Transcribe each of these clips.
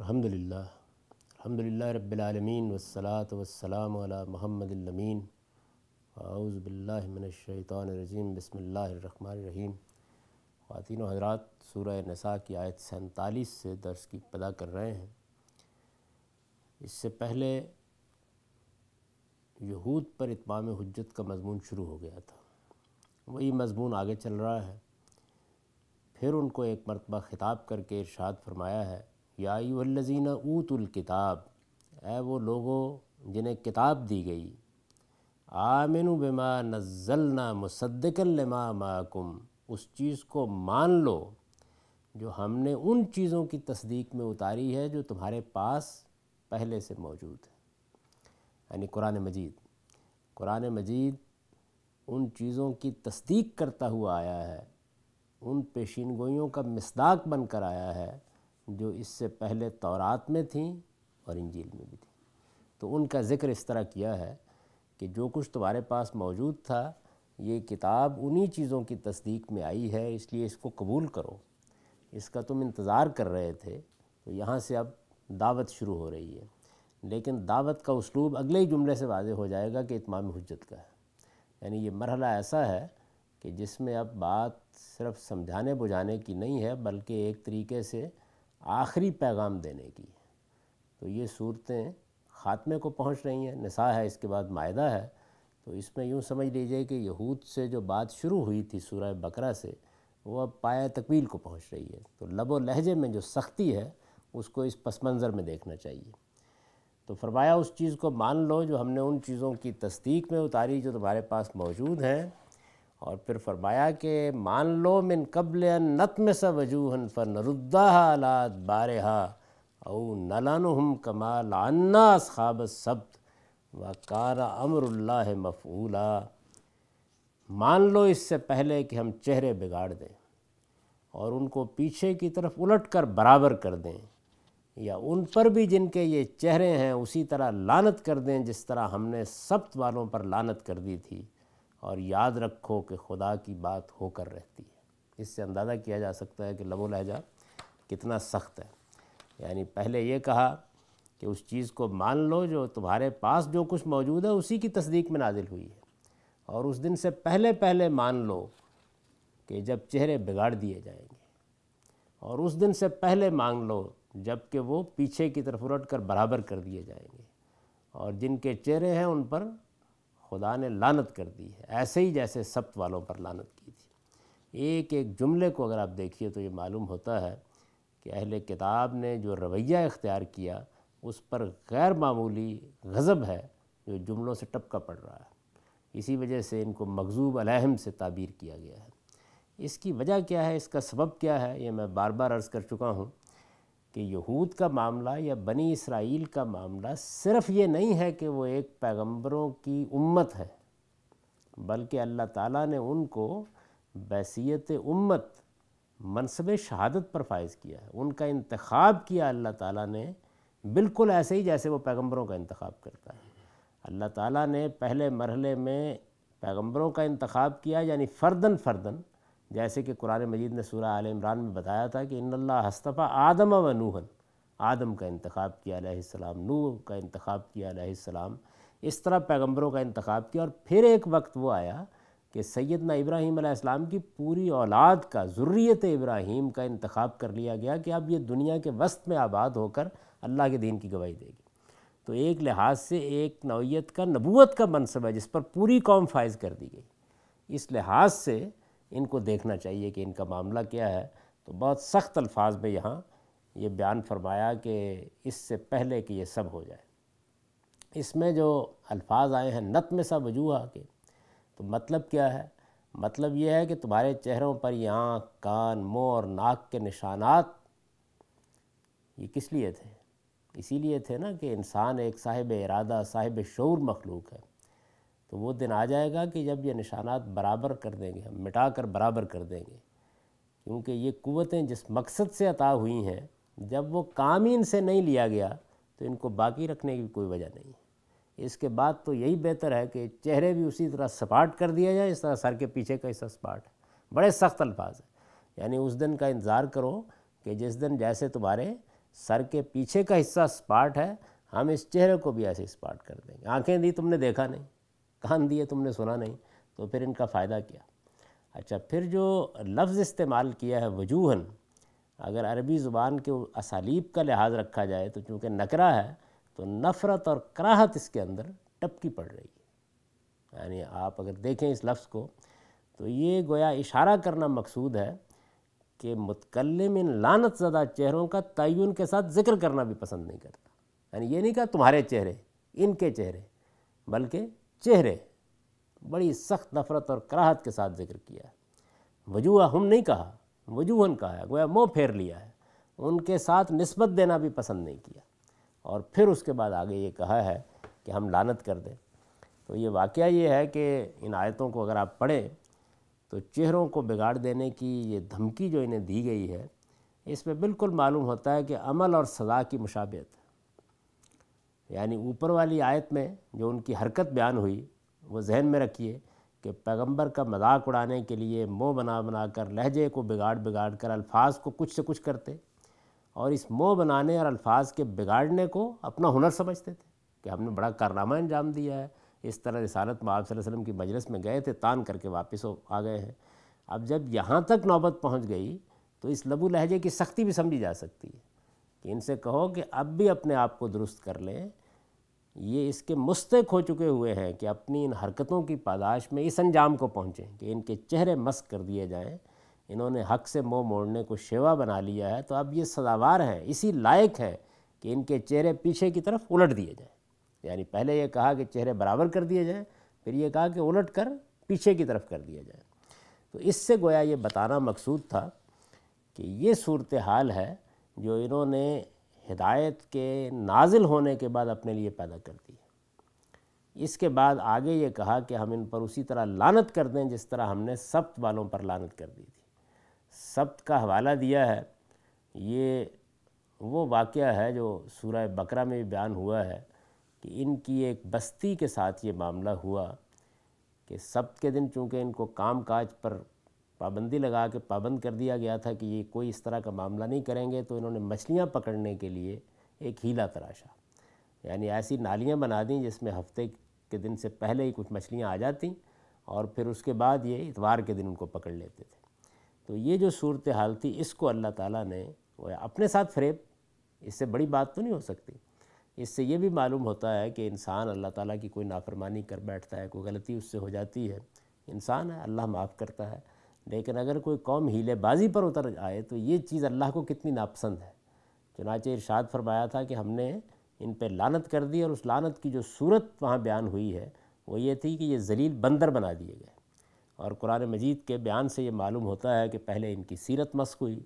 अल्हम्दुलिल्लाह अल्हम्दुलिल्लाह रब्बिलआलमीन वस्सलात वस्सलाम अला मोहम्मद अमीन आउज़बिल्लिमिनशैतानरजीम बसमीम ख़वातिन हजरात सूरह नसा की आयत सैंतालीस से दर्स की पदा कर रहे हैं इससे पहले यहूद पर इतमाम हजत का मजमून शुरू हो गया था वही मजमून आगे चल रहा है फिर उनको एक मरतबा ख़िताब करके इरशाद फरमाया है यायुल्लजीन ऊतुल किताब ए वो लोगों जिन्हें किताब दी गई नज़ल ना नज़लना मुसद्दिकलमा माकुम उस चीज़ को मान लो जो हमने उन चीज़ों की तस्दीक में उतारी है जो तुम्हारे पास पहले से मौजूद है यानी कुरान मजीद कुरान मजीद उन चीज़ों की तस्दीक करता हुआ आया है उन पेशीन गोइयों का मिसदाक बनकर आया है जो इससे पहले तौरात में थी और इंजील में भी थी तो उनका ज़िक्र इस तरह किया है कि जो कुछ तुम्हारे पास मौजूद था ये किताब उन्हीं चीज़ों की तस्दीक में आई है इसलिए इसको कबूल करो इसका तुम इंतज़ार कर रहे थे तो यहाँ से अब दावत शुरू हो रही है लेकिन दावत का उसलूब अगले ही जुमले से वाज हो जाएगा कि इतमाम हजत का है यानी ये मरहला ऐसा है कि जिसमें अब बात सिर्फ समझाने बुझाने की नहीं है बल्कि एक तरीके से आखिरी पैगाम देने की तो ये सूरतें ख़ात्मे को पहुंच रही हैं निसा है इसके बाद मायदा है तो इसमें यूँ समझ लीजिए कि यहूद से जो बात शुरू हुई थी सूरह बकरा से वो अब पाया तकवील को पहुँच रही है तो लबो लहजे में जो सख्ती है उसको इस पस मंज़र में देखना चाहिए तो फरमाया उस चीज़ को मान लो जो हमने उन चीज़ों की तस्दीक में उतारी जो तुम्हारे पास मौजूद हैं और फिर फरमाया कि मान लो मिन कबल नत में स वजूहन फ़र नरुद्दा आलात बारहा औ नलान हम कमाल अन्ना खाब सब्त वकार अमरुल्ला मफूला मान लो इससे पहले कि हम चेहरे बिगाड़ दें और उनको पीछे की तरफ उलट कर बराबर कर दें या उन पर भी जिनके ये चेहरे हैं उसी तरह लानत कर दें जिस तरह हमने सब्त वालों पर लानत कर दी थी और याद रखो कि खुदा की बात होकर रहती है इससे अंदाज़ा किया जा सकता है कि लबो लहजा कितना सख्त है यानी पहले ये कहा कि उस चीज़ को मान लो जो तुम्हारे पास जो कुछ मौजूद है उसी की तस्दीक में नाजिल हुई है और उस दिन से पहले पहले मान लो कि जब चेहरे बिगाड़ दिए जाएंगे और उस दिन से पहले मान लो जबकि वो पीछे की तरफ उलट कर बराबर कर दिए जाएंगे और जिनके चेहरे हैं उन पर खुदा ने लानत कर दी है ऐसे ही जैसे सब्त वालों पर लानत की थी एक एक जुमले को अगर आप देखिए तो ये मालूम होता है कि अहल किताब ने जो रवैया इख्तियार किया उस पर गैर मामूली गज़ब है जो जुमलों से टपका पड़ रहा है इसी वजह से इनको मकजूब अलहम से ताबीर किया गया है इसकी वजह क्या है इसका सबब क्या है ये मैं बार बार अर्ज़ कर चुका हूँ कि यहूद का मामला या बनी इसराइल का मामला सिर्फ ये नहीं है कि वो एक पैगंबरों की उम्मत है बल्कि अल्लाह ताला ने उनको बैसीत उम्मत मनसब शहादत पर फायज़ किया है उनका इंतखब किया अल्लाह ताला ने बिल्कुल ऐसे ही जैसे वो पैगंबरों का इंतखब करता है अल्लाह ताला ने पहले मरहले में पैगंबरों का इंतखब किया यानी फ़र्दन फ़र्दन जैसे कि कुरान मजीद ने सूर्य आल इमरान में बताया था कि इन हस्तफ़ा आदम व नूहन आदम का इंतखब किया सलाम नूह का इंतखब किया सलाम इस तरह पैगम्बरों का इंतखब किया और फिर एक वक्त वो आया कि सैदना इब्राहीम आसमाम की पूरी औलाद का ज़ुर्रीत इब्राहीम का इंतखब कर लिया गया कि अब ये दुनिया के वस्त में आबाद होकर अल्लाह के दीन की गवाही देगी तो एक लिहाज से एक नौीयत का नबूत का मनसब है जिस पर पूरी कौम फाइज़ कर दी गई इस लिहाज से इनको देखना चाहिए कि इनका मामला क्या है तो बहुत सख्त अल्फाज में यहाँ ये बयान फरमाया कि इससे पहले कि ये सब हो जाए इसमें जो अल्फाज आए हैं नत में सा वजूह के तो मतलब क्या है मतलब यह है कि तुम्हारे चेहरों पर ये आँख कान मुँह और नाक के निशानात ये किस लिए थे इसीलिए थे ना कि इंसान एक साहिब इरादा साहिब शूर मखलूक है तो वो दिन आ जाएगा कि जब ये निशानात बराबर कर देंगे हम मिटा कर बराबर कर देंगे क्योंकि ये कुतें जिस मकसद से अता हुई हैं जब वो काम ही इनसे नहीं लिया गया तो इनको बाकी रखने की कोई वजह नहीं है इसके बाद तो यही बेहतर है कि चेहरे भी उसी तरह सपाट कर दिया जाए इस तरह सर के पीछे का हिस्सा सपाट बड़े सख्त अल्फाज है यानी उस दिन का इंतज़ार करो कि जिस दिन जैसे तुम्हारे सर के पीछे का हिस्सा सपाट है हम इस चेहरे को भी ऐसे स्पाट कर देंगे आंखें दी तुमने देखा नहीं कान दिए तुमने सुना नहीं तो फिर इनका फ़ायदा किया अच्छा फिर जो लफ्ज़ इस्तेमाल किया है वजूहन अगर अरबी ज़ुबान के असालीब का लिहाज रखा जाए तो चूँकि नकरा है तो नफ़रत और कराहत इसके अंदर टपकी पड़ रही है यानी आप अगर देखें इस लफ्ज़ को तो ये गोया इशारा करना मकसूद है कि मुतकलम इन लानत ज़दा चेहरों का तयन के साथ ज़िक्र करना भी पसंद नहीं करता यानी ये नहीं कहा तुम्हारे चेहरे इनके चेहरे बल्कि चेहरे बड़ी सख्त नफरत और कराहत के साथ जिक्र किया वजूह हम नहीं कहा वजूहन कहा है गोया मोह फेर लिया है उनके साथ नस्बत देना भी पसंद नहीं किया और फिर उसके बाद आगे ये कहा है कि हम लानत कर दें तो ये वाक़ ये है कि इन आयतों को अगर आप पढ़ें तो चेहरों को बिगाड़ देने की ये धमकी जो इन्हें दी गई है इसमें बिल्कुल मालूम होता है कि अमल और सज़ा की मुशाबत है यानी ऊपर वाली आयत में जो उनकी हरकत बयान हुई वो जहन में रखिए कि पैगंबर का मजाक उड़ाने के लिए मोह बना बना कर लहजे को बिगाड़ बिगाड़ कर अल्फाज को कुछ से कुछ करते और इस मोह बनाने और अल्फाज के बिगाड़ने को अपना हुनर समझते थे कि हमने बड़ा कारनामा अंजाम दिया है इस तरह रिसालत में आप वसल्लम की मजलिस में गए थे तान करके वापस आ गए हैं अब जब यहाँ तक नौबत पहुँच गई तो इस लबो लहजे की सख्ती भी समझी जा सकती है कि इनसे कहो कि अब भी अपने आप को दुरुस्त कर लें ये इसके मुस्तक हो चुके हुए हैं कि अपनी इन हरकतों की पादाश में इस अंजाम को पहुँचें कि इनके चेहरे मस्क कर दिए जाएँ इन्होंने हक से मुँह मोड़ने को शेवा बना लिया है तो अब ये सदावार हैं इसी लायक हैं कि इनके चेहरे पीछे की तरफ उलट दिए जाएँ यानी पहले ये कहा कि चेहरे बराबर कर दिए जाएँ फिर ये कहा कि उलट कर पीछे की तरफ कर दिया जाए तो इससे गोया ये बताना मकसूद था कि ये सूरत हाल है जो इन्होंने हिदायत के नाजिल होने के बाद अपने लिए पैदा कर दी इसके बाद आगे ये कहा कि हम इन पर उसी तरह लानत कर दें जिस तरह हमने सब्त वालों पर लानत कर दी थी सब्त का हवाला दिया है ये वो वाक़ है जो सूरह बकरा में भी बयान हुआ है कि इनकी एक बस्ती के साथ ये मामला हुआ कि सब्त के दिन चूँकि इनको काम काज पर पाबंदी लगा के पाबंद कर दिया गया था कि ये कोई इस तरह का मामला नहीं करेंगे तो इन्होंने मछलियाँ पकड़ने के लिए एक हीला तराशा यानी ऐसी नालियाँ बना दी जिसमें हफ्ते के दिन से पहले ही कुछ मछलियाँ आ जाती और फिर उसके बाद ये इतवार के दिन उनको पकड़ लेते थे तो ये जो सूरत हाल थी इसको अल्लाह ताला ने अपने साथ फ्रेब इससे बड़ी बात तो नहीं हो सकती इससे ये भी मालूम होता है कि इंसान अल्लाह ताला की कोई नाफरमानी कर बैठता है कोई गलती उससे हो जाती है इंसान है अल्लाह माफ़ करता है लेकिन अगर कोई कौम हीलेबाजी पर उतर आए तो ये चीज़ अल्लाह को कितनी नापसंद है चुनाचे इरशाद फरमाया था कि हमने इन पर लानत कर दी और उस लानत की जो सूरत वहाँ बयान हुई है वो ये थी कि ये जलील बंदर बना दिए गए और कुरान मजीद के बयान से ये मालूम होता है कि पहले इनकी सीरत मस्क हुई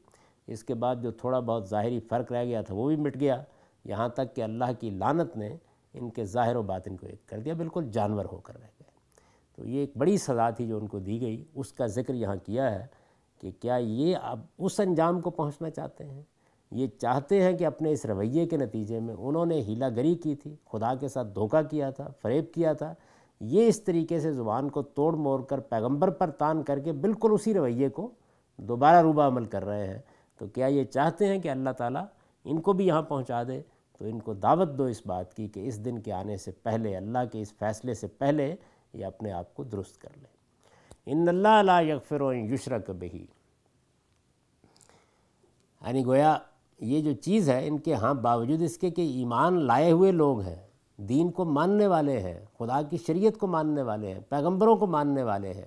इसके बाद जो थोड़ा बहुत ज़ाहरी फ़र्क रह गया था वो भी मिट गया यहाँ तक कि अल्लाह की लानत ने इनके ज़ाहिर व बातिन को एक कर दिया बिल्कुल जानवर होकर रह गया तो ये एक बड़ी सज़ा थी जो उनको दी गई उसका जिक्र यहाँ किया है कि क्या ये अब उस अंजाम को पहुँचना चाहते हैं ये चाहते हैं कि अपने इस रवैये के नतीजे में उन्होंने हीलागरी की थी खुदा के साथ धोखा किया था फरेब किया था ये इस तरीके से ज़ुबान को तोड़ मोड़ कर पैगम्बर पर तान करके बिल्कुल उसी रवैये को दोबारा रूबा अमल कर रहे हैं तो क्या ये चाहते हैं कि अल्लाह ताला इनको भी यहाँ पहुँचा दे तो इनको दावत दो इस बात की कि इस दिन के आने से पहले अल्लाह के इस फैसले से पहले या अपने आप को दुरुस्त कर लें इन ला यकफिर युशरक बही यानी गोया ये जो चीज़ है इनके हाँ बावजूद इसके कि ईमान लाए हुए लोग हैं दीन को मानने वाले हैं खुदा की शरीयत को मानने वाले हैं पैगंबरों को मानने वाले हैं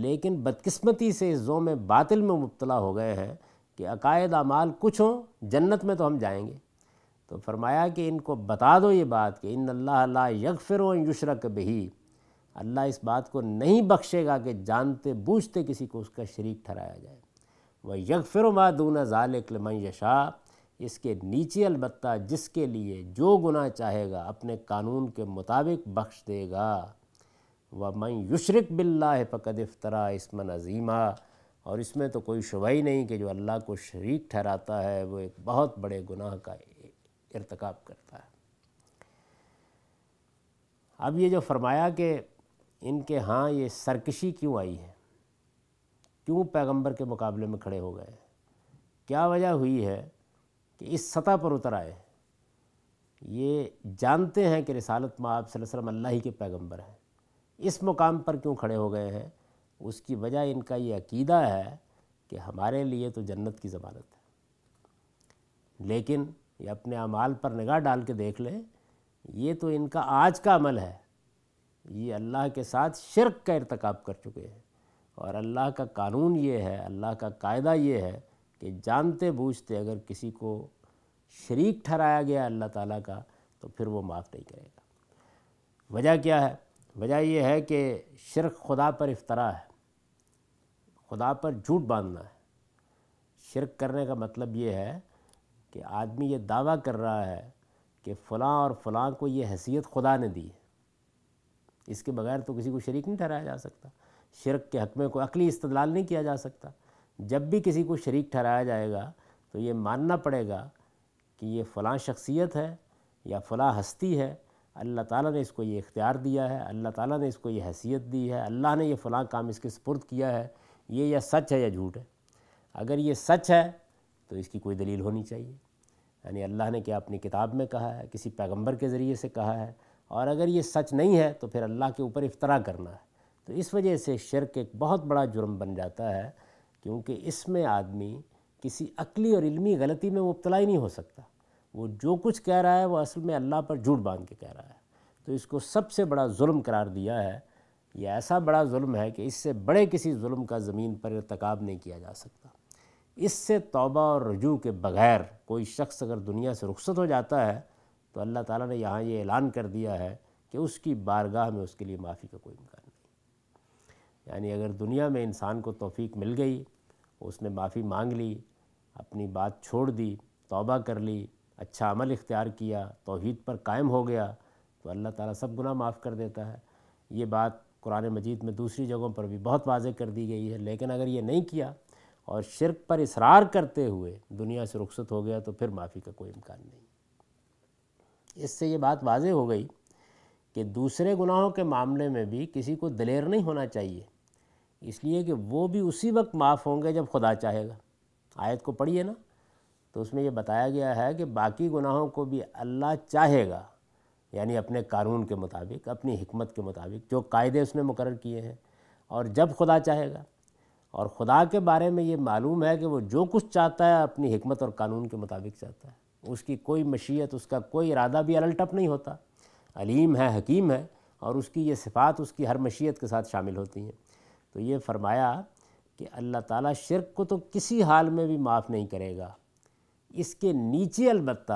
लेकिन बदकिस्मती से इस जो में बातिल में मुबतला हो गए हैं कि अकायद अमाल कुछ हों जन्नत में तो हम जाएंगे तो फरमाया कि इनको बता दो ये बात कि इन अल्लाह ला यकफ़िर युशरक बही अल्लाह इस बात को नहीं बख्शेगा कि जानते बूझते किसी को उसका शरीक ठहराया जाए वह यकफिर मादून ज़ालमन यशा इसके नीचे अलबत् जिसके लिए जो गुना चाहेगा अपने कानून के मुताबिक बख्श देगा व मैं युशरक बिल्ला पकद इफ्तरा इसमन अजीमा और इसमें तो कोई शुबा ही नहीं कि जो अल्लाह को शरीक ठहराता है वो एक बहुत बड़े गुनाह का इरतकब करता है अब ये जो फरमाया कि इनके हाँ ये सरकशी क्यों आई है क्यों पैगंबर के मुकाबले में खड़े हो गए क्या वजह हुई है कि इस सतह पर उतर आए ये जानते हैं कि रिसालत माँ वसल्लम अल्लाह ही के पैगंबर हैं इस मुकाम पर क्यों खड़े हो गए हैं उसकी वजह इनका ये अकीदा है कि हमारे लिए तो जन्नत की ज़मानत है लेकिन ये अपने अमाल पर निगाह डाल के देख लें ये तो इनका आज का अमल है ये अल्लाह के साथ शिरक का इरतकब कर चुके हैं और अल्लाह का कानून ये है अल्लाह का कायदा ये है कि जानते बूझते अगर किसी को शरीक ठहराया गया अल्लाह ताला का तो फिर वो माफ़ नहीं करेगा वजह क्या है वजह यह है कि शिरक खुदा पर इफ्तरा है खुदा पर झूठ बांधना है शिरक करने का मतलब ये है कि आदमी ये दावा कर रहा है कि फ़लाँ और फ़लाँ को ये हैसियत खुदा ने दी है इसके बगैर तो किसी को शरीक नहीं ठहराया जा सकता शिरक के हक में कोई अकली इस्तलाल नहीं किया जा सकता जब भी किसी को शरीक ठहराया जाएगा तो ये मानना पड़ेगा कि ये फ़लाँ शख्सियत है या फ़लाँ हस्ती है अल्लाह ताला ने इसको ये इख्तियार दिया है अल्लाह ताला ने इसको ये हैसियत दी है अल्लाह ने ये फ़लाँ काम इसके सपुर्द किया है ये या सच है या झूठ है अगर ये सच है तो इसकी कोई दलील होनी चाहिए यानी अल्लाह ने क्या अपनी किताब में कहा है किसी पैगंबर के ज़रिए से कहा है और अगर ये सच नहीं है तो फिर अल्लाह के ऊपर इफ्तरा करना है तो इस वजह से शिरक एक बहुत बड़ा जुर्म बन जाता है क्योंकि इसमें आदमी किसी अकली और इल्मी गलती में मुबतला ही नहीं हो सकता वो जो कुछ कह रहा है वो असल में अल्लाह पर झूठ बांध के कह रहा है तो इसको सबसे बड़ा जुल्म करार दिया है ये ऐसा बड़ा जुल्म है कि इससे बड़े किसी जुल्म का ज़मीन पर इरतकाब नहीं किया जा सकता इससे तौबा और रजू के बग़ैर कोई शख्स अगर दुनिया से रुखसत हो जाता है तो अल्लाह ताला ने यहाँ ये ऐलान कर दिया है कि उसकी बारगाह में उसके लिए माफ़ी का कोई इम्कान नहीं यानी अगर दुनिया में इंसान को तोफ़ी मिल गई उसने माफ़ी मांग ली अपनी बात छोड़ दी तौबा कर ली अच्छा अमल इख्तियार किया तोहद पर कायम हो गया तो अल्लाह ताला सब गुनाह माफ़ कर देता है ये बात कुरान मजीद में दूसरी जगहों पर भी बहुत वाजे कर दी गई है लेकिन अगर ये नहीं किया और शिरक पर इसरार करते हुए दुनिया से रुखसत हो गया तो फिर माफ़ी का कोई इम्कान नहीं इससे ये बात वाज हो गई कि दूसरे गुनाहों के मामले में भी किसी को दलेर नहीं होना चाहिए इसलिए कि वो भी उसी वक्त माफ़ होंगे जब खुदा चाहेगा आयत को पढ़िए ना तो उसमें ये बताया गया है कि बाकी गुनाहों को भी अल्लाह चाहेगा यानी अपने कानून के मुताबिक अपनी हमत के मुताबिक जो कायदे उसने मुकर किए हैं और जब खुदा चाहेगा और खुदा के बारे में ये मालूम है कि वो जो कुछ चाहता है अपनी हमत और कानून के मुताबिक चाहता है उसकी कोई मशीयत उसका कोई इरादा भी अलटप नहीं होता अलीम है हकीम है और उसकी ये सिफ़ात उसकी हर मशीयत के साथ शामिल होती हैं तो ये फरमाया कि अल्लाह ताला शिरक को तो किसी हाल में भी माफ़ नहीं करेगा इसके नीचे अलबत्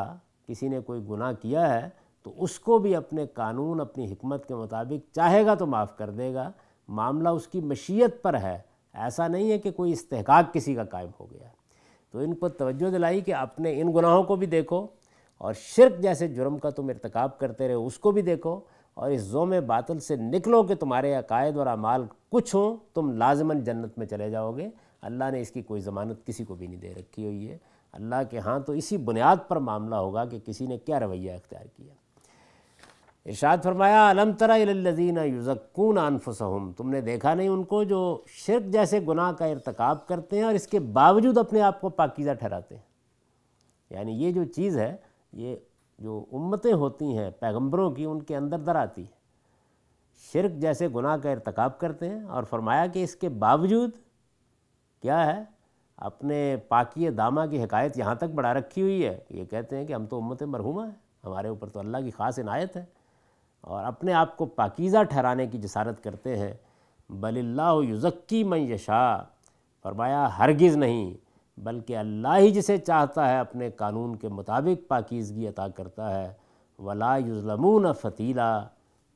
किसी ने कोई गुनाह किया है तो उसको भी अपने कानून अपनी हमत के मुताबिक चाहेगा तो माफ़ कर देगा मामला उसकी मशीयत पर है ऐसा नहीं है कि कोई इस्तेकाक किसी का कायम हो गया तो इन पर तवज्जो दिलाई कि अपने इन गुनाहों को भी देखो और शिरक जैसे जुर्म का तुम इरतकाब करते रहे उसको भी देखो और इस जो में बातल से निकलो कि तुम्हारे अकायद और अमाल कुछ हों तुम लाजमन जन्नत में चले जाओगे अल्लाह ने इसकी कोई ज़मानत किसी को भी नहीं दे रखी हुई है अल्लाह के हाँ तो इसी बुनियाद पर मामला होगा कि किसी ने क्या रवैया अख्तियार किया इरशाद फरमाया अलम तरा लजीना युजक्ून तुमने देखा नहीं उनको जो शिरक जैसे गुनाह का इरतकब करते हैं और इसके बावजूद अपने आप को पाकिज़ा ठहराते हैं यानी ये जो चीज़ है ये जो उम्मतें होती हैं पैगम्बरों की उनके अंदर दर आती है शिरक जैसे गुनाह का इरतकब करते हैं और फरमाया कि इसके बावजूद क्या है अपने पाकि दामा की हकायत यहाँ तक बढ़ा रखी हुई है ये कहते हैं कि हम तो उम्मत मरहूमा हैं हमारे ऊपर तो अल्लाह की ख़ास इनायत है और अपने आप को पाकिज़ा ठहराने की जसारत करते हैं बल्ला युज़क्की मन यशा फरमाया हरगिज़ नहीं बल्कि अल्लाह ही जिसे चाहता है अपने कानून के मुताबिक पाकिजगी अता करता है वला युजलमून फ़तीला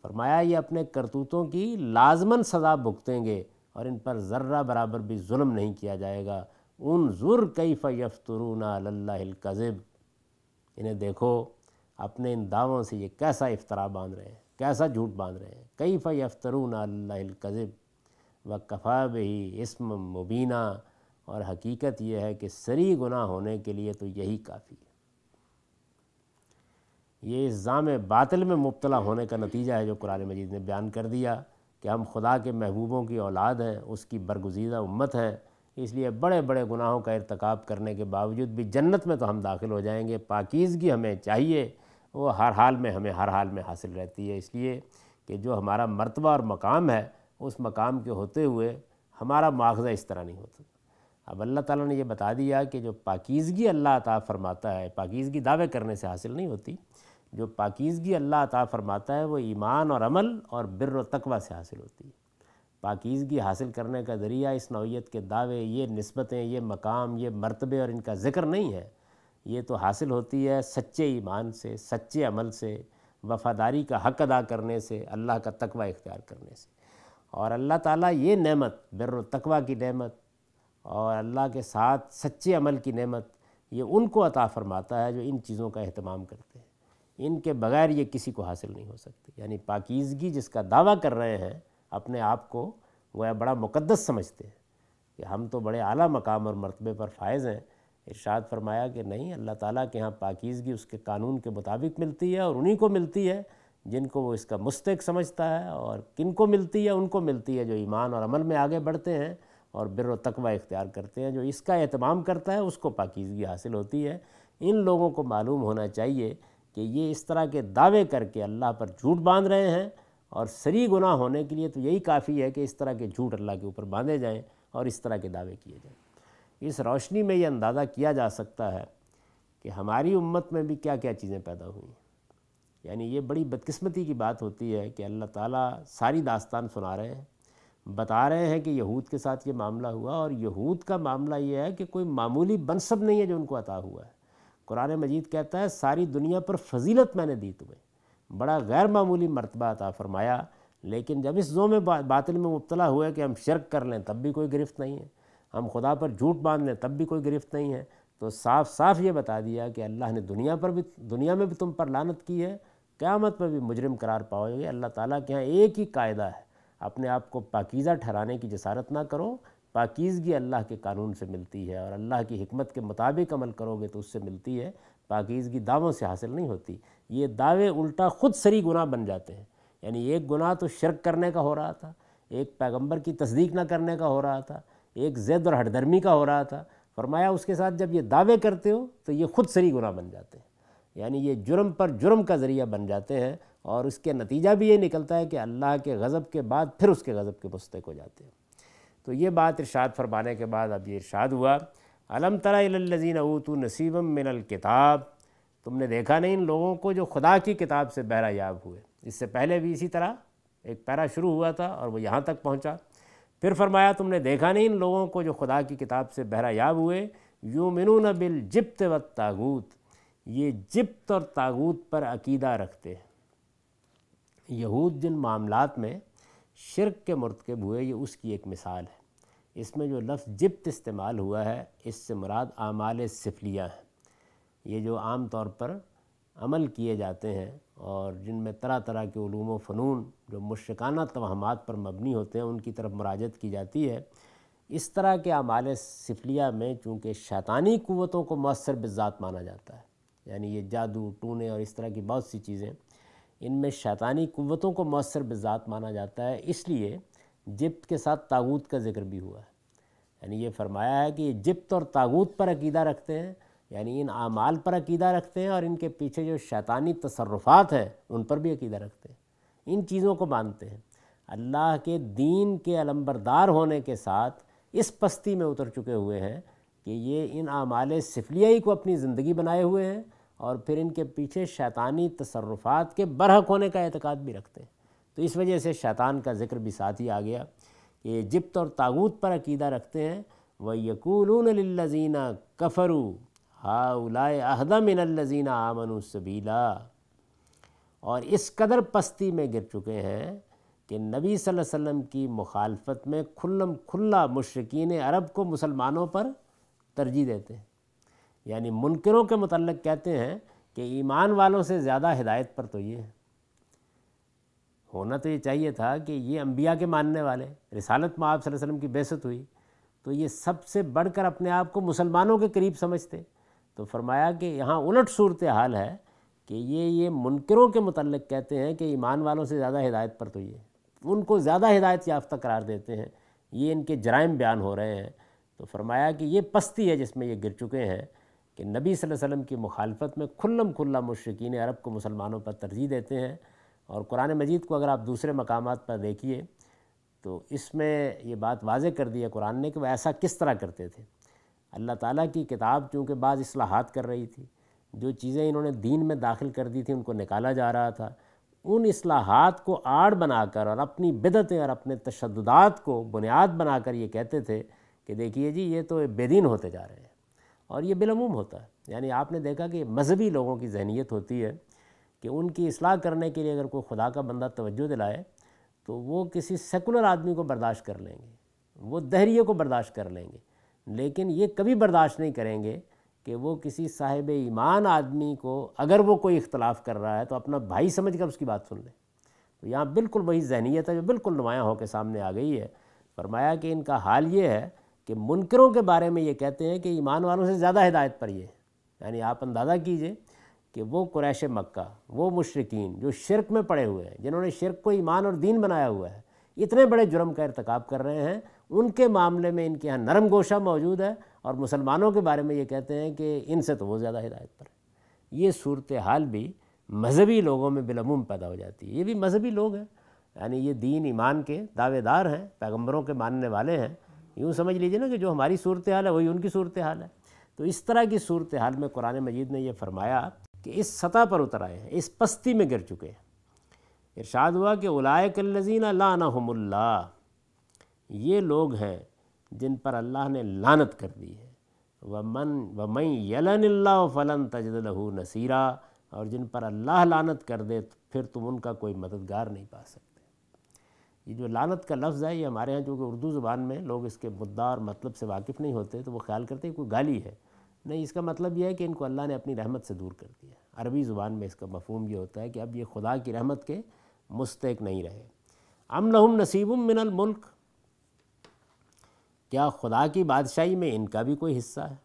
फरमाया ये अपने करतूतों की लाजमन सज़ा भुगतेंगे और इन पर ज़र्रा बराबर भी जुल्म नहीं किया जाएगा उन ज़ुर कई फ़यफ़तरून इन्हें देखो अपने इन दावों से ये कैसा इफ्तरा बांध रहे हैं कैसा झूठ बांध रहे हैं कई फ़ै अफ्तरून अल्लाकज़ब व कफ़ा बही इसम मुबीना और हकीकत यह है कि सरी गुनाह होने के लिए तो यही काफ़ी है ये इस जाम बातिल में मुबतला होने का नतीजा है जो कुरान मजीद ने बयान कर दिया कि हम खुदा के महबूबों की औलाद हैं उसकी बरगुजीदा उम्मत हैं इसलिए बड़े बड़े गुनाहों का इरतकब करने के बावजूद भी जन्नत में तो हम दाखिल हो जाएंगे पाकिज़गी हमें चाहिए वो हर हाल में हमें हर हाल में हासिल रहती है इसलिए कि जो हमारा मरतबा और मकाम है उस मकाम के होते हुए हमारा मुआवजा इस तरह नहीं होता अब अल्लाह ताला ने ये बता दिया कि जो पाकिज़गी अल्लाह अता फ़रमाता है पाकिज़गी दावे करने से हासिल नहीं होती जो पाकिज़गी अल्लाह अता फ़रमाता है वो ईमान और अमल और बिर तकवा से हासिल होती है पाकिज़गी हासिल करने का ज़रिया इस नौीयत के दावे ये नस्बतें ये मकाम ये मरतबे और इनका ज़िक्र नहीं है ये तो हासिल होती है सच्चे ईमान से सच्चे अमल से वफादारी का हक अदा करने से अल्लाह का तकवा इख्तियार करने से और अल्लाह ताला ये नेमत बिर तकवा की नेमत और अल्लाह के साथ सच्चे अमल की नेमत ये उनको अता फ़रमाता है जो इन चीज़ों का अहतमाम करते हैं इनके बगैर ये किसी को हासिल नहीं हो सकती यानी पाकिजगी जिसका दावा कर रहे हैं अपने आप को वह बड़ा मुकदस समझते हैं कि हम तो बड़े आला मकाम और मरतबे पर फायज़ हैं इर्शाद फरमाया कि नहीं अल्लाह ताला के यहाँ पाकिजगी उसके कानून के मुताबिक मिलती है और उन्हीं को मिलती है जिनको वो इसका मुस्तक समझता है और किन को मिलती है उनको मिलती है जो ईमान और अमल में आगे बढ़ते हैं और बिर तकवा इख्तियार करते हैं जो इसका अहतमाम करता है उसको पाकिजगी हासिल होती है इन लोगों को मालूम होना चाहिए कि ये इस तरह के दावे करके अल्लाह पर झूठ बांध रहे हैं और सरी गुनाह होने के लिए तो यही काफ़ी है कि इस तरह के झूठ अल्लाह के ऊपर बांधे जाएँ और इस तरह के दावे किए जाएँ इस रोशनी में ये अंदाज़ा किया जा सकता है कि हमारी उम्मत में भी क्या क्या चीज़ें पैदा हुई यानी ये बड़ी बदकिस्मती की बात होती है कि अल्लाह ताला सारी दास्तान सुना रहे हैं बता रहे हैं कि यहूद के साथ ये मामला हुआ और यहूद का मामला ये है कि कोई मामूली बनसब नहीं है जो उनको अता हुआ है कुरान मजीद कहता है सारी दुनिया पर फजीलत मैंने दी तुम्हें बड़ा गैर मामूली मरतबा अता फरमाया लेकिन जब इस जो में बातिल में मुबतला है कि हम शर्क कर लें तब भी कोई गिरफ्त नहीं है हम खुदा पर झूठ बांध लें तब भी कोई गिरफ्त नहीं है तो साफ साफ ये बता दिया कि अल्लाह ने दुनिया पर भी दुनिया में भी तुम पर लानत की है क़्यामत पर भी मुजरिम करार पाओगे अल्लाह ताला के यहाँ एक ही कायदा है अपने आप को पाकीज़ा ठहराने की जसारत ना करो पाकिज़गी अल्लाह के कानून से मिलती है और अल्लाह की हमत के मुताबिक अमल करोगे तो उससे मिलती है पाकीज़गी दावों से हासिल नहीं होती ये दावे उल्टा खुद सरी गुनाह बन जाते हैं यानी एक गुनाह तो शर्क करने का हो रहा था एक पैगंबर की तस्दीक ना करने का हो रहा था एक ज़िद और हटदर्मी का हो रहा था फरमाया उसके साथ जब ये दावे करते हो तो ये खुद सरी गुनाह बन जाते हैं यानी ये जुर्म पर जुर्म का ज़रिया बन जाते हैं और उसके नतीजा भी ये निकलता है कि अल्लाह के गज़ब के बाद फिर उसके गज़ब के मुस्तक हो जाते हैं तो ये बात इरशाद फरमाने के बाद अब ये इरशाद हुआ अलम तलाजी ऊतू नसीबम मिनल किताब तुमने देखा नहीं इन लोगों को जो खुदा की किताब से बहरा याब हुए इससे पहले भी इसी तरह एक पैरा शुरू हुआ था और वो यहाँ तक पहुँचा फिर फरमाया तुमने देखा नहीं इन लोगों को जो खुदा की किताब से बहरायाब हुए यू मिनून बिल जिप्त व तागूत ये जिप्त और तागूत पर अकीदा रखते हैं यहूद जिन मामलात में शिरक के मरतकब हुए ये उसकी एक मिसाल है इसमें जो लफ्ज़ जिप्त इस्तेमाल हुआ है इससे मुराद आमाल सिफलिया हैं ये जो आम तौर पर अमल किए जाते हैं और जिनमें तरह तरह के ूम फ़नून जो मुश्काना तोहमात पर मबनी होते हैं उनकी तरफ मराजत की जाती है इस तरह के अमाल सिफलिया में चूँकि शैतानी क़वतों को मौसर बज़ात माना जाता है यानी ये जादू टूने और इस तरह की बहुत सी चीज़ें इनमें शैतानी क़वतों को मौसर बज़ात माना जाता है इसलिए जिप्त के साथ तागूत का जिक्र भी हुआ है यानी ये फरमाया है कि ये जिप्त और तागूत पर अकीदा रखते हैं यानी इन आमाल पर अकीदा रखते हैं और इनके पीछे जो शैतानी तसरफ़ात हैं उन पर भी अकीदा रखते हैं इन चीज़ों को मानते हैं अल्लाह के दीन के अलम्बरदार होने के साथ इस पस्ती में उतर चुके हुए हैं कि ये इन आमाल सिफलियाई को अपनी ज़िंदगी बनाए हुए हैं और फिर इनके पीछे शैतानी तसरफ़ात के बरहक होने का एतकाद भी रखते हैं तो इस वजह से शैतान का जिक्र भी साथ ही आ गया कि जिप्त और तागूत पर अकीदा रखते हैं व यकूलून लजीना कफ़रू हाउलाए अहदा मिनल्लजीना आमनु सबीला और इस कदर पस्ती में गिर चुके हैं कि नबी सल्लल्लाहु अलैहि वसल्लम की मुखालफत में खुल्लम खुल्ला मुशरकिन अरब को मुसलमानों पर तरजीह देते हैं यानी मुनकरों के मतलब कहते हैं कि ईमान वालों से ज़्यादा हिदायत पर तो ये है होना तो ये चाहिए था कि ये अम्बिया के मानने वाले रिसालत में आप वसल्लम की बेसत हुई तो ये सबसे बढ़कर अपने आप को मुसलमानों के करीब समझते तो फरमाया कि यहाँ उलट सूरत हाल है कि ये ये मुनकरों के मतलब कहते हैं कि ईमान वालों से ज़्यादा हिदायत पर तो ये उनको ज़्यादा हिदायत याफ्ता करार देते हैं ये इनके जराइम बयान हो रहे हैं तो फरमाया कि ये पस्ती है जिसमें ये गिर चुके हैं कि नबी सल्लल्लाहु अलैहि की मुखालफत में खुल्लम खुल्ला मशरकिन अरब को मुसलमानों पर तरजीह देते हैं और कुरान मजीद को अगर आप दूसरे मकाम पर देखिए तो इसमें ये बात वाज कर दी है कुरान ने कि वह ऐसा किस तरह करते थे अल्लाह ताला की किताब चूँकि बाज़ असलाहत कर रही थी जो चीज़ें इन्होंने दीन में दाखिल कर दी थी उनको निकाला जा रहा था उन असलाहत को आड़ बनाकर और अपनी बिदतें और अपने तशद्दात को बुनियाद बनाकर ये कहते थे कि देखिए जी ये तो बेदीन होते जा रहे हैं और ये बिलमूम होता है यानी आपने देखा कि मजहबी लोगों की जहनीत होती है कि उनकी असलाह करने के लिए अगर कोई खुदा का बंदा तवज्जो दिलाए तो वो किसी सेकुलर आदमी को बर्दाश्त कर लेंगे वो दहरिए को बर्दाश्त कर लेंगे लेकिन ये कभी बर्दाश्त नहीं करेंगे कि वो किसी साहिब ईमान आदमी को अगर वो कोई इख्तलाफ कर रहा है तो अपना भाई समझ कर उसकी बात सुन लें तो यहाँ बिल्कुल वही जहनीत है जो बिल्कुल नुमायाँ होकर सामने आ गई है फरमाया कि इनका हाल ये है कि मुनकरों के बारे में ये कहते हैं कि ईमान वालों से ज़्यादा हिदायत पर ये यानी आप अंदाज़ा कीजिए कि वो कुरैश मक्का वो मुशरकिन जो शिरक में पड़े हुए हैं जिन्होंने शिरक को ईमान और दीन बनाया हुआ है इतने बड़े जुर्म का इरतकब कर रहे हैं उनके मामले में इनके यहाँ नरम गोशा मौजूद है और मुसलमानों के बारे में ये कहते हैं कि इनसे तो वो ज़्यादा हिदायत पर है ये सूरत हाल भी मजहबी लोगों में बिलमूम पैदा हो जाती है ये भी मजहबी लोग हैं यानी ये दीन ईमान के दावेदार हैं पैगम्बरों के मानने वाले हैं यूँ समझ लीजिए ना कि जो हमारी सूरत हाल है वही उनकी सूरत हाल है तो इस तरह की सूरत हाल में कुरान मजीद ने यह फरमाया कि इस सतह पर उतर आए हैं इस पस्ती में गिर चुके हैं इरशाद हुआ कि उलाय ला लाना हमल्ला ये लोग हैं जिन पर अल्लाह ने लानत कर दी है व मन व मई यलन फ़लन तजदलहू नसीरा और जिन पर अल्लाह लानत कर दे फिर तुम उनका कोई मददगार नहीं पा सकते ये जो लानत का लफ्ज़ है ये हमारे यहाँ जो कि उर्दू ज़ुबान में लोग इसके मुद्दा और मतलब से वाकिफ़ नहीं होते तो वो ख्याल करते हैं कोई गाली है नहीं इसका मतलब यह है कि इनको अल्लाह ने अपनी रहमत से दूर कर दिया अरबी ज़ुबान में इसका मफहम ये होता है कि अब ये खुदा की रहमत के मुस्तक नहीं रहे अम लहम नसीबुम मिनल मुल्क क्या खुदा की बादशाही में इनका भी कोई हिस्सा है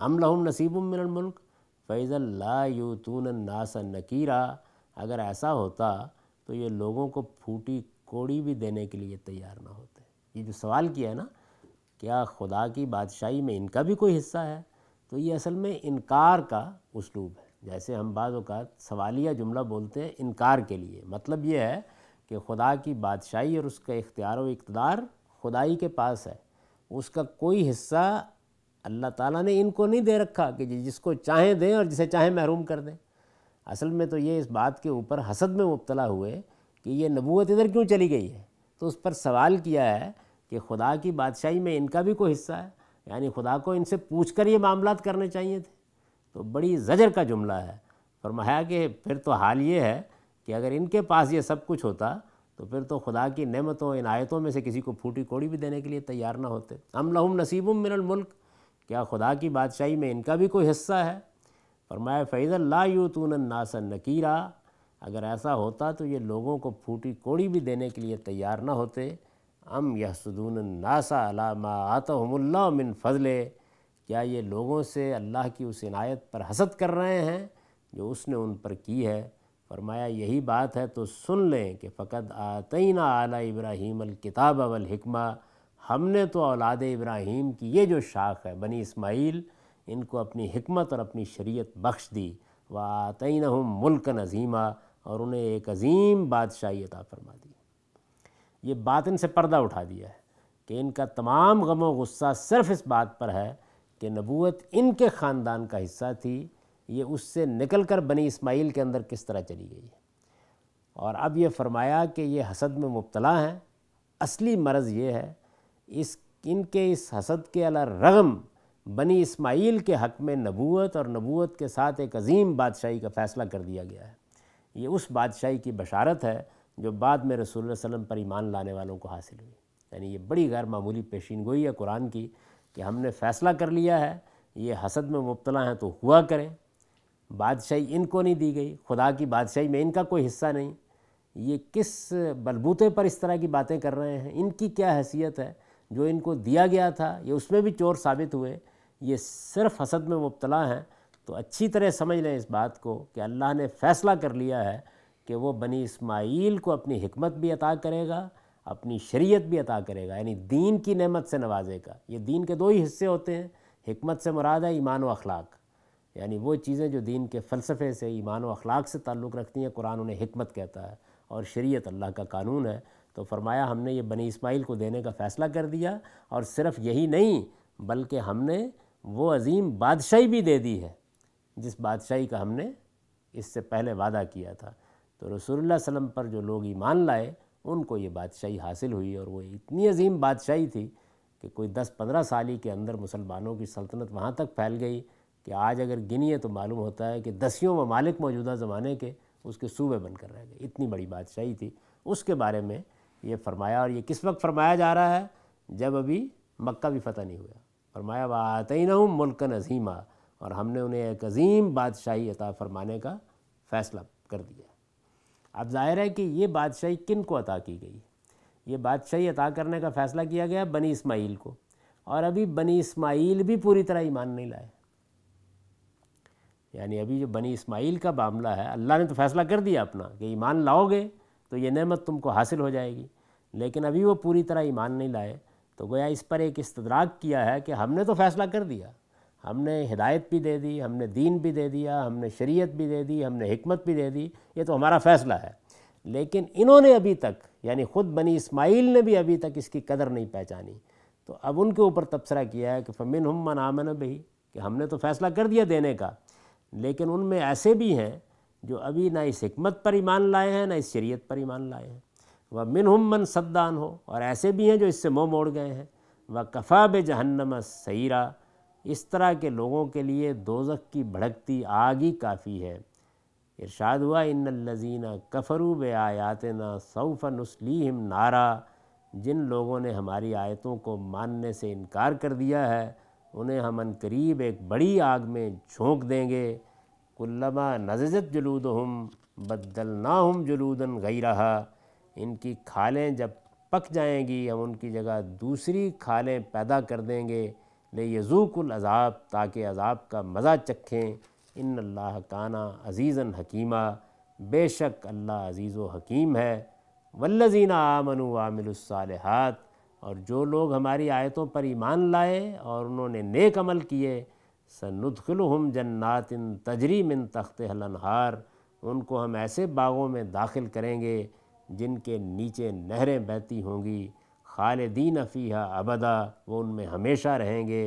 हम लहम नसीब मिनल मुल्क फ़ैज़ल ला यूतून नास नकीरा अगर ऐसा होता तो ये लोगों को फूटी कोड़ी भी देने के लिए तैयार ना होते ये जो सवाल किया है ना क्या खुदा की बादशाही में इनका भी कोई हिस्सा है तो ये असल में इनकार का उसलूब है जैसे हम बाद सवालिया जुमला बोलते हैं इनकार के लिए मतलब ये है कि खुदा की बादशाही और उसका इख्तियार व इकतदार खुदाई के पास है उसका कोई हिस्सा अल्लाह ताला ने इनको नहीं दे रखा कि जिसको चाहे दें और जिसे चाहे महरूम कर दें असल में तो ये इस बात के ऊपर हसद में मुबतला हुए कि ये नबूत इधर क्यों चली गई है तो उस पर सवाल किया है कि खुदा की बादशाही में इनका भी कोई हिस्सा है यानी खुदा को इनसे पूछ कर ये मामला करने चाहिए थे तो बड़ी जजर का जुमला है फरमाया कि फिर तो हाल ये है कि अगर इनके पास ये सब कुछ होता तो फिर तो खुदा की नमतों इनायतों में से किसी को फूटी कोड़ी भी देने के लिए तैयार ना होते हम नसीबुम मिनल मुल्क क्या खुदा की बादशाही में इनका भी कोई हिस्सा है फरमाया फ़ैज़ल ला यूतून नासन नकीरा अगर ऐसा होता तो ये लोगों को फूटी कोड़ी भी देने के लिए तैयार ना होते अम यह सदून नासा अलामा आतहमुल्ला मिन फजले क्या ये लोगों से अल्लाह की उस इनायत पर हसद कर रहे हैं जो उसने उन पर की है फरमाया यही बात है तो सुन लें कि फ़कत आतना आला इब्राहीम अलकिताब वलहिकमा हमने तो औलाद इब्राहीम की ये जो शाख है बनी इस्माइल इनको अपनी हमत और अपनी शरीयत बख्श दी व आतना हम मुल्क नज़ीमा और उन्हें एक अजीम बादशाही अता फरमा दी ये बात इनसे पर्दा उठा दिया है कि इनका तमाम गम व गुस्सा सिर्फ़ इस बात पर है कि नबूत इनके ख़ानदान का हिस्सा थी ये उससे निकल कर बनी इस्माइल के अंदर किस तरह चली गई है और अब ये फरमाया कि ये हसद में मुबतला हैं असली मरज़ ये है इस इनके इस हसद के अला रगम बनी इस्माइल के हक़ में नबूत और नबूत के साथ एक अजीम बादशाही का फ़ैसला कर दिया गया है ये उस बादशाही की बशारत है जो बाद में रसूल वसम पर ईमान लाने वालों को हासिल हुई यानी ये बड़ी गैर मामूली पेशीन गोई है कुरान की कि हमने फ़ैसला कर लिया है ये हसद में मुबतला हैं तो हुआ करें बादशाही इनको नहीं दी गई खुदा की बादशाही में इनका कोई हिस्सा नहीं ये किस बलबूते पर इस तरह की बातें कर रहे हैं इनकी क्या हैसियत है जो इनको दिया गया था ये उसमें भी चोर साबित हुए ये सिर्फ हसद में मुबतला हैं तो अच्छी तरह समझ लें इस बात को कि अल्लाह ने फ़ैसला कर लिया है कि वो बनी इस्माइल को अपनी हमत भी अता करेगा अपनी शरीयत भी अता करेगा यानी दीन की नेमत से नवाजेगा ये दीन के दो ही हिस्से होते हैं हमत से मुराद है ईमान व अखलाक यानी वो चीज़ें जो दीन के फ़लसफ़े से ईमान व अखलाक से ताल्लुक़ रखती हैं कुरान उन्हें हमत कहता है और शरीयत अल्लाह का कानून है तो फरमाया हमने ये बनी इस्माइल को देने का फ़ैसला कर दिया और सिर्फ़ यही नहीं बल्कि हमने वो अजीम बादशाही भी दे दी है जिस बादशाही का हमने इससे पहले वादा किया था तो रसूलुल्लाह वसम पर जो लोग ईमान लाए उनको ये बादशाही हासिल हुई और वो इतनी अजीम बादशाही थी कि कोई दस पंद्रह साल ही के अंदर मुसलमानों की सल्तनत वहाँ तक फैल गई कि आज अगर गिनिए तो मालूम होता है कि दसियों ममालिक मौजूदा ज़माने के उसके सूबे बनकर रह गए इतनी बड़ी बादशाही थी उसके बारे में ये फरमाया और ये किस वक्त फरमाया जा रहा है जब अभी मक्का भी फ़तह नहीं हुआ फरमाया वाह मुल्क ही आ अजीमा और हमने उन्हें एक अजीम बादशाही अता फरमाने का फ़ैसला कर दिया अब जाहिर है कि ये बादशाही किन को अता की गई ये बादशाही अता करने का फ़ैसला किया गया बनी इसमाइल को और अभी बनी इसमाइल भी पूरी तरह ईमान नहीं लाए यानी अभी जो बनी इस्माइल का मामला है अल्लाह ने तो फैसला कर दिया अपना कि ईमान लाओगे तो ये नमत तुमको हासिल हो जाएगी लेकिन अभी वो पूरी तरह ईमान नहीं लाए तो गोया इस पर एक इस्तराक किया है कि हमने तो फैसला कर दिया हमने हिदायत भी दे दी हमने दीन भी दे दिया हमने शरीयत भी दे दी हमने हमत भी दे दी ये तो हमारा फ़ैसला है लेकिन इन्होंने अभी तक यानी ख़ुद बनी इस्माइल ने भी अभी तक इसकी कदर नहीं पहचानी तो अब उनके ऊपर तबसरा किया है कि फ़मिन हम मन आमन भी कि हमने तो फ़ैसला कर दिया देने का लेकिन उनमें ऐसे भी हैं जो अभी ना इस हमत पर ईमान लाए हैं ना इस शरीयत पर ईमान लाए हैं वह मिन हम मन सद्दान हो और ऐसे भी हैं जो इससे मुँह मोड़ गए हैं वह कफ़ा बे जहन्नम सईरा इस तरह के लोगों के लिए दोजक की भड़कती आग ही काफ़ी है इरशाद हुआ इन लजीना कफरू बे आयातना सऊफ़ नसलीम नारा जिन लोगों ने हमारी आयतों को मानने से इनकार कर दिया है उन्हें हम अन करीब एक बड़ी आग में झोंक देंगे कुल्लमा नजजत जुलूद हम बदल ना हम जुलूदन गई रहा इनकी खालें जब पक जाएंगी हम उनकी जगह दूसरी खालें पैदा कर देंगे ले यजूकुल अज़ाब ताकि अज़ाब का मज़ा चखें इन अल्लाह काना अज़ीज़न हकीमा बेशक अल्लाह अज़ीज़ व हकीम है वल्लजीना आमन वामिलसालहत और जो लोग हमारी आयतों पर ईमान लाए और उन्होंने नेक अमल किए सनुदखल हम जन्नात इन तजरी मिन तख्त हलनहार उनको हम ऐसे बागों में दाखिल करेंगे जिनके नीचे नहरें बहती होंगी खालदीन फ़ीहा अबदा वो उनमें हमेशा रहेंगे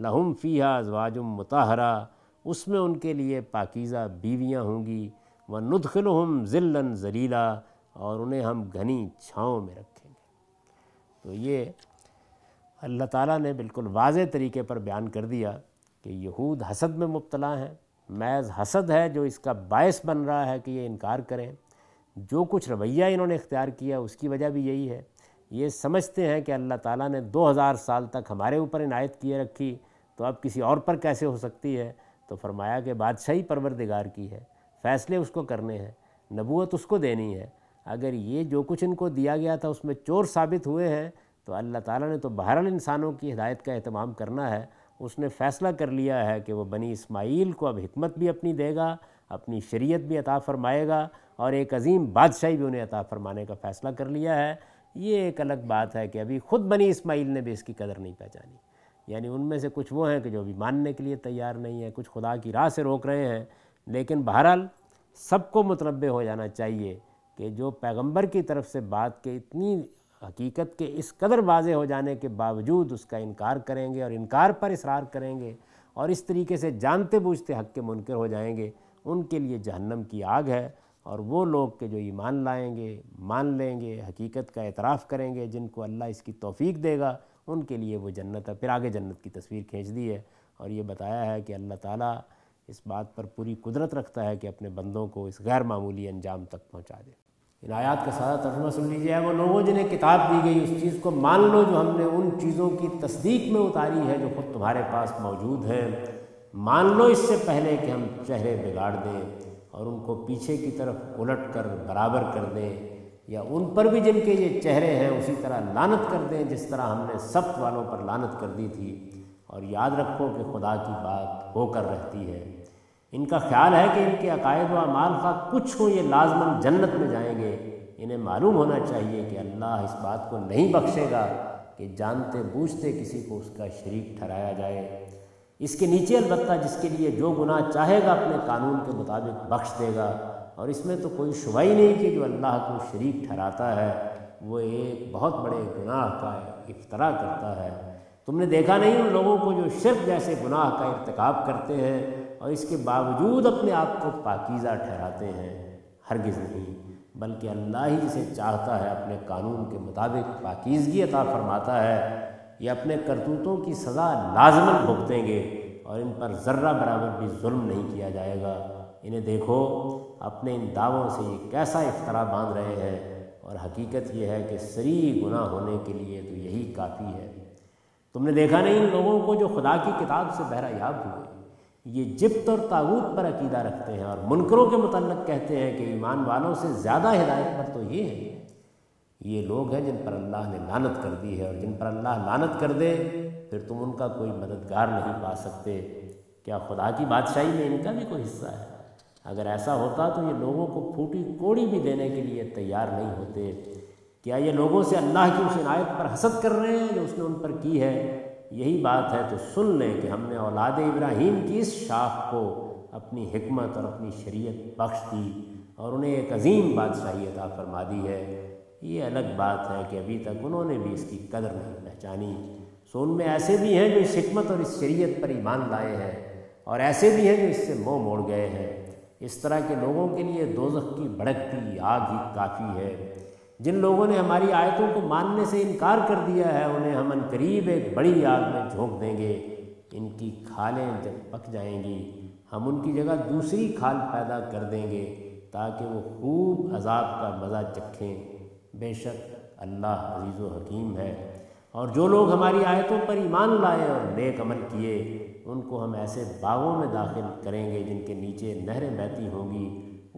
लहुम फ़ीहा अजवाजुम मुताहरा उसमें उनके लिए पाकिज़ा बीवियाँ होंगी व नुदखल हम ज़िल्लन ज़लीला और उन्हें हम घनी छाँव में रखें तो ये अल्लाह ताला ने बिल्कुल वाज तरीके पर बयान कर दिया कि यहूद हसद में मुबतला हैं मैज़ हसद है जो इसका बायस बन रहा है कि ये इनकार करें जो कुछ रवैया इन्होंने इख्तियार किया उसकी वजह भी यही है ये समझते हैं कि अल्लाह ताला ने 2000 साल तक हमारे ऊपर इनायत किए रखी तो अब किसी और पर कैसे हो सकती है तो फरमाया कि बादशाही परवरदिगार की है फ़ैसले उसको करने हैं नबूत उसको देनी है अगर ये जो कुछ इनको दिया गया था उसमें चोर साबित हुए हैं तो अल्लाह ताला ने तो बहर इंसानों की हिदायत का अहतमाम करना है उसने फ़ैसला कर लिया है कि वह बनी इसमाइल को अब हमत भी अपनी देगा अपनी शरीय भी अता फ़रमाएगा और एक अजीम बादशाही भी उन्हें अता फ़रमाने का फ़ैसला कर लिया है ये एक अलग बात है कि अभी ख़ुद बनी इस्माइल ने भी इसकी कदर नहीं पहचानी यानी उनमें से कुछ वो हैं कि जो अभी मानने के लिए तैयार नहीं है कुछ खुदा की राह से रोक रहे हैं लेकिन बहरहाल सबको मतनबे हो जाना चाहिए कि जो पैगंबर की तरफ से बात के इतनी हकीकत के इस कदर वाजे हो जाने के बावजूद उसका इनकार करेंगे और इनकार पर इसरार करेंगे और इस तरीके से जानते बूझते हक के मुनकर हो जाएंगे उनके लिए जहन्नम की आग है और वो लोग के जो ईमान लाएंगे मान लेंगे हकीकत का एतराफ़ करेंगे जिनको अल्लाह इसकी तोफ़ी देगा उनके लिए वो जन्नत है फिर आगे जन्नत की तस्वीर खींच दी है और ये बताया है कि अल्लाह ताला इस बात पर पूरी कुदरत रखता है कि अपने बंदों को इस गैर मामूली अंजाम तक पहुँचा दे इन आयात का सारा तर्जमा सुन लीजिए वो लोगों जिन्हें किताब दी गई उस चीज़ को मान लो जो हमने उन चीज़ों की तस्दीक में उतारी है जो खुद तुम्हारे पास मौजूद है मान लो इससे पहले कि हम चेहरे बिगाड़ दें और उनको पीछे की तरफ उलट कर बराबर कर दें या उन पर भी जिनके ये चेहरे हैं उसी तरह लानत कर दें जिस तरह हमने सब्त वालों पर लानत कर दी थी और याद रखो कि खुदा की बात होकर रहती है इनका ख्याल है कि इनके अकायद व अमाल का कुछ हो ये लाजमन जन्नत में जाएंगे इन्हें मालूम होना चाहिए कि अल्लाह इस बात को नहीं बख्शेगा कि जानते बूझते किसी को उसका शरीक ठहराया जाए इसके नीचे अलबत् जिसके लिए जो गुनाह चाहेगा अपने कानून के मुताबिक बख्श देगा और इसमें तो कोई शुभ ही नहीं कि जो अल्लाह को शरीक ठहराता है वो एक बहुत बड़े गुनाह का इफ्तरा करता है तुमने देखा नहीं उन लोगों को जो शिरक जैसे गुनाह का इरतकब करते हैं और इसके बावजूद अपने आप को पाकिज़ा ठहराते हैं हरगिज़ नहीं बल्कि अल्लाह ही जिसे चाहता है अपने कानून के मुताबिक पाकिजगी अता फरमाता है ये अपने करतूतों की सज़ा लाजमन भुगतेंगे और इन पर ज़र्रा बराबर भी जुल्म नहीं किया जाएगा इन्हें देखो अपने इन दावों से ये कैसा इफ्तरा बांध रहे हैं और हकीकत यह है कि सरी गुनाह होने के लिए तो यही काफ़ी है तुमने देखा नहीं लोगों को जो खुदा की किताब से बहरायाब हुए ये जिप्त और ताबूत पर अकीदा रखते हैं और मुनकरों के मतलब कहते हैं कि ईमान वालों से ज़्यादा हिदायत पर तो ये है ये लोग हैं जिन पर अल्लाह ने लानत कर दी है और जिन पर अल्लाह लानत कर दे फिर तुम उनका कोई मददगार नहीं पा सकते क्या खुदा की बादशाही में इनका भी कोई हिस्सा है अगर ऐसा होता तो ये लोगों को फूटी कोड़ी भी देने के लिए तैयार नहीं होते क्या ये लोगों से अल्लाह की उस इनायत पर हसद कर रहे हैं जो उसने उन पर की है यही बात है तो सुन लें कि हमने औलाद इब्राहीम की इस शाख को अपनी हमत और अपनी शरीय बख्श दी और उन्हें एक अजीम बादशाही अदा फरमा दी है ये अलग बात है कि अभी तक उन्होंने भी इसकी कदर नहीं पहचानी सो उनमें ऐसे भी हैं जो इस हमत और इस शरीत पर ईमान लाए हैं और ऐसे भी हैं जो इससे मोह मोड़ गए हैं इस तरह के लोगों के लिए दोजख की भड़कती आग ही काफ़ी है जिन लोगों ने हमारी आयतों को मानने से इनकार कर दिया है उन्हें हम अन करीब एक बड़ी आग में झोंक देंगे इनकी खालें जब पक जाएंगी हम उनकी जगह दूसरी खाल पैदा कर देंगे ताकि वो खूब अजाब का मज़ा चखें बेशक अल्लाह अजीज़ हकीम है और जो लोग हमारी आयतों पर ईमान लाए और नेक अमल किए उनको हम ऐसे बागों में दाखिल करेंगे जिनके नीचे नहरें बहती होंगी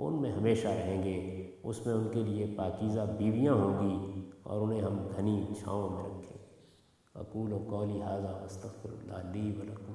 उनमें हमेशा रहेंगे उसमें उनके लिए पाकिज़ा बीवियाँ होंगी और उन्हें हम घनी छाँव में रखें अकूल कौली हाजा वस्तफ़र ली